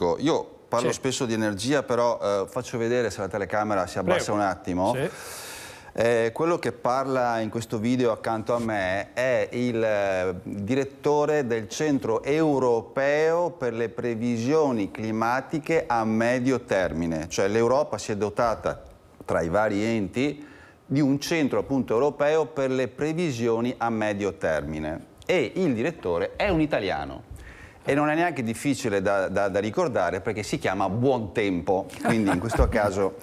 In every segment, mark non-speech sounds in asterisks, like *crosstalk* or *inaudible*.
Ecco, io parlo spesso di energia, però eh, faccio vedere se la telecamera si abbassa Prego. un attimo. Eh, quello che parla in questo video accanto a me è il eh, direttore del Centro Europeo per le Previsioni Climatiche a Medio Termine, cioè l'Europa si è dotata tra i vari enti di un centro appunto europeo per le previsioni a medio termine e il direttore è un italiano. E non è neanche difficile da, da, da ricordare perché si chiama buon tempo, quindi in questo *laughs* caso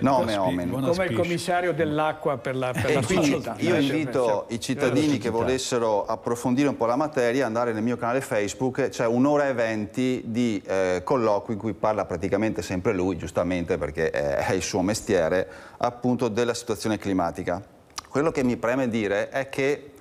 nome omen. Come il commissario dell'acqua per la, per la società. Io invito i cittadini che volessero approfondire un po' la materia, andare nel mio canale Facebook, c'è un'ora e venti di eh, colloqui in cui parla praticamente sempre lui, giustamente perché è il suo mestiere, appunto della situazione climatica. Quello che mi preme dire è che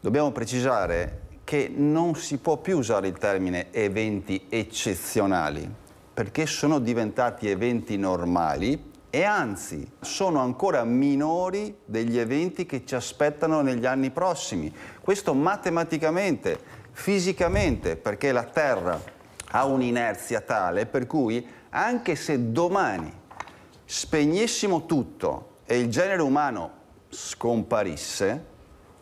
dobbiamo precisare che non si può più usare il termine eventi eccezionali, perché sono diventati eventi normali e anzi sono ancora minori degli eventi che ci aspettano negli anni prossimi. Questo matematicamente, fisicamente, perché la Terra ha un'inerzia tale per cui anche se domani spegnessimo tutto e il genere umano scomparisse,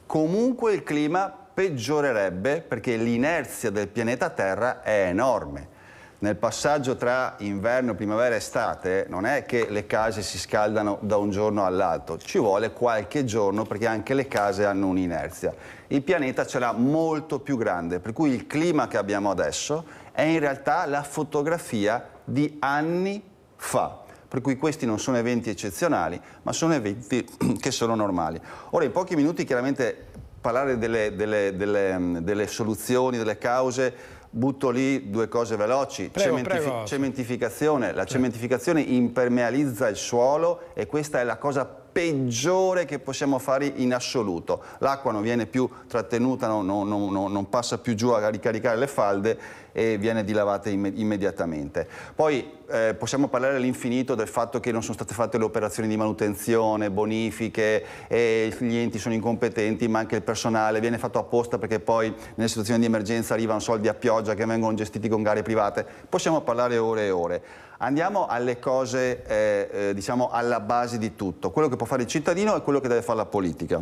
comunque il clima peggiorerebbe perché l'inerzia del pianeta Terra è enorme. Nel passaggio tra inverno, primavera e estate non è che le case si scaldano da un giorno all'altro, ci vuole qualche giorno perché anche le case hanno un'inerzia. Il pianeta ce l'ha molto più grande, per cui il clima che abbiamo adesso è in realtà la fotografia di anni fa. Per cui questi non sono eventi eccezionali, ma sono eventi *clears throat* che sono normali. Ora, in pochi minuti chiaramente parlare delle, delle, delle, mm, delle soluzioni, delle cause, butto lì due cose veloci. Prego, Cementifi prego. Cementificazione. La cementificazione impermealizza il suolo e questa è la cosa più peggiore che possiamo fare in assoluto. L'acqua non viene più trattenuta, non, non, non, non, passa più giù a ricaricare le falde e viene dilavata imme immediatamente. Poi eh, possiamo parlare all'infinito del fatto che non sono state fatte le operazioni di manutenzione, bonifiche, gli enti sono incompetenti, ma anche il personale viene fatto apposta perché poi nelle situazioni di emergenza arrivano soldi a pioggia che vengono gestiti con gare private. Possiamo parlare ore e ore. Andiamo alle cose, eh, eh, diciamo, alla base di tutto. Quello che può fare il cittadino e quello che deve fare la politica.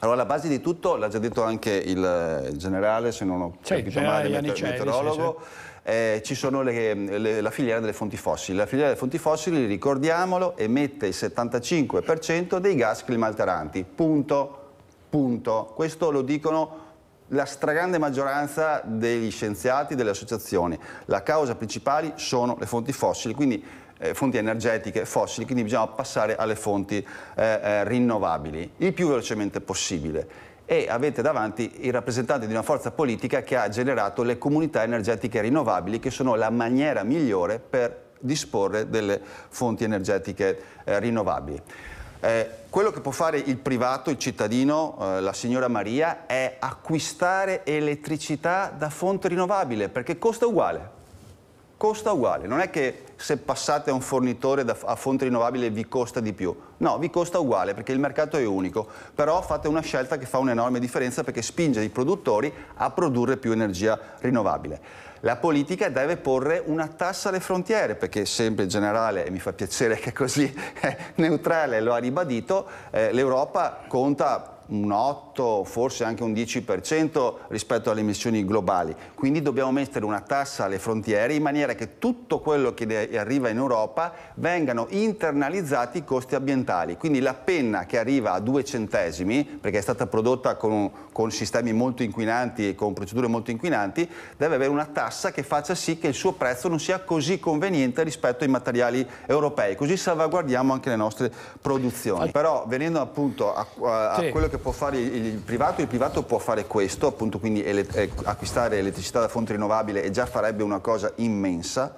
Allora, alla base di tutto, l'ha già detto anche il, generale, se non ho sì, male, il meteor meteorologo, sì, sì. Eh, ci sono le, le, la filiera delle fonti fossili. La filiera delle fonti fossili, ricordiamolo, emette il 75% dei gas climalteranti. Punto. Punto. Questo lo dicono la stragrande maggioranza degli scienziati, delle associazioni. La causa principale sono le fonti fossili, quindi eh, fonti energetiche fossili, quindi bisogna passare alle fonti eh, eh, rinnovabili il più velocemente possibile e avete davanti il rappresentante di una forza politica che ha generato le comunità energetiche rinnovabili che sono la maniera migliore per disporre delle fonti energetiche eh, rinnovabili. Eh, quello che può fare il privato, il cittadino, eh, la signora Maria, è acquistare elettricità da fonte rinnovabile perché costa uguale costa uguale, non è che se passate a un fornitore a fonte rinnovabile vi costa di più, no, vi costa uguale perché il mercato è unico, però fate una scelta che fa un'enorme differenza perché spinge i produttori a produrre più energia rinnovabile. La politica deve porre una tassa alle frontiere, perché sempre in generale, e mi fa piacere *laughs* che così è neutrale lo ha ribadito, eh, l'Europa conta un 8, forse anche un 10% rispetto alle emissioni globali. Quindi dobbiamo mettere una tassa alle frontiere in maniera che tutto quello che arriva in Europa vengano internalizzati i costi ambientali. Quindi la penna che arriva a due centesimi, perché è stata prodotta con, con sistemi molto inquinanti e con procedure molto inquinanti, deve avere una tassa che faccia sì che il suo prezzo non sia così conveniente rispetto ai materiali europei. Così salvaguardiamo anche le nostre produzioni. Però venendo appunto a, a, a sì. quello che può fare il privato, il privato può fare questo, appunto quindi eh, acquistare elettricità da fonte rinnovabile e già farebbe una cosa immensa.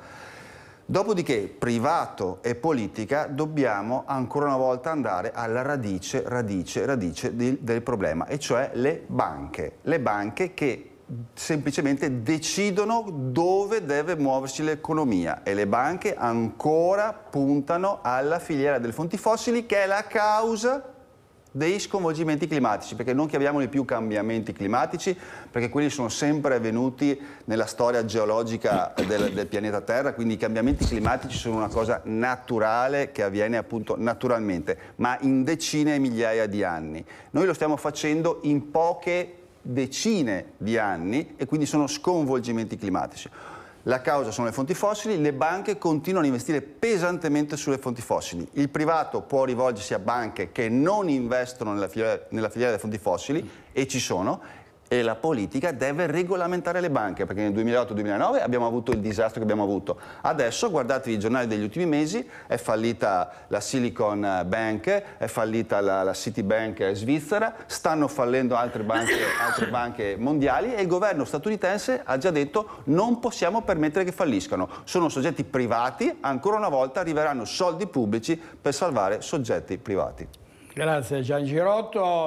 Dopodiché privato e politica dobbiamo ancora una volta andare alla radice, radice, radice di, del problema, e cioè le banche. Le banche che semplicemente decidono dove deve muoversi l'economia e le banche ancora puntano alla filiera delle fonti fossili che è la causa dei sconvolgimenti climatici, perché non chiamiamoli più cambiamenti climatici, perché quelli sono sempre avvenuti nella storia geologica del, del, pianeta Terra, quindi i cambiamenti climatici sono una cosa naturale che avviene appunto naturalmente, ma in decine e migliaia di anni. Noi lo stiamo facendo in poche decine di anni e quindi sono sconvolgimenti climatici. La causa sono le fonti fossili, le banche continuano a investire pesantemente sulle fonti fossili. Il privato può rivolgersi a banche che non investono nella filiera, nella filiera delle fonti fossili, e ci sono, e la politica deve regolamentare le banche, perché nel 2008-2009 abbiamo avuto il disastro che abbiamo avuto. Adesso, guardatevi i giornali degli ultimi mesi, è fallita la Silicon Bank, è fallita la, la Citibank svizzera, stanno fallendo altre banche, *laughs* altre banche mondiali e il governo statunitense ha già detto non possiamo permettere che falliscano. Sono soggetti privati, ancora una volta arriveranno soldi pubblici per salvare soggetti privati. Grazie Gian Girotto.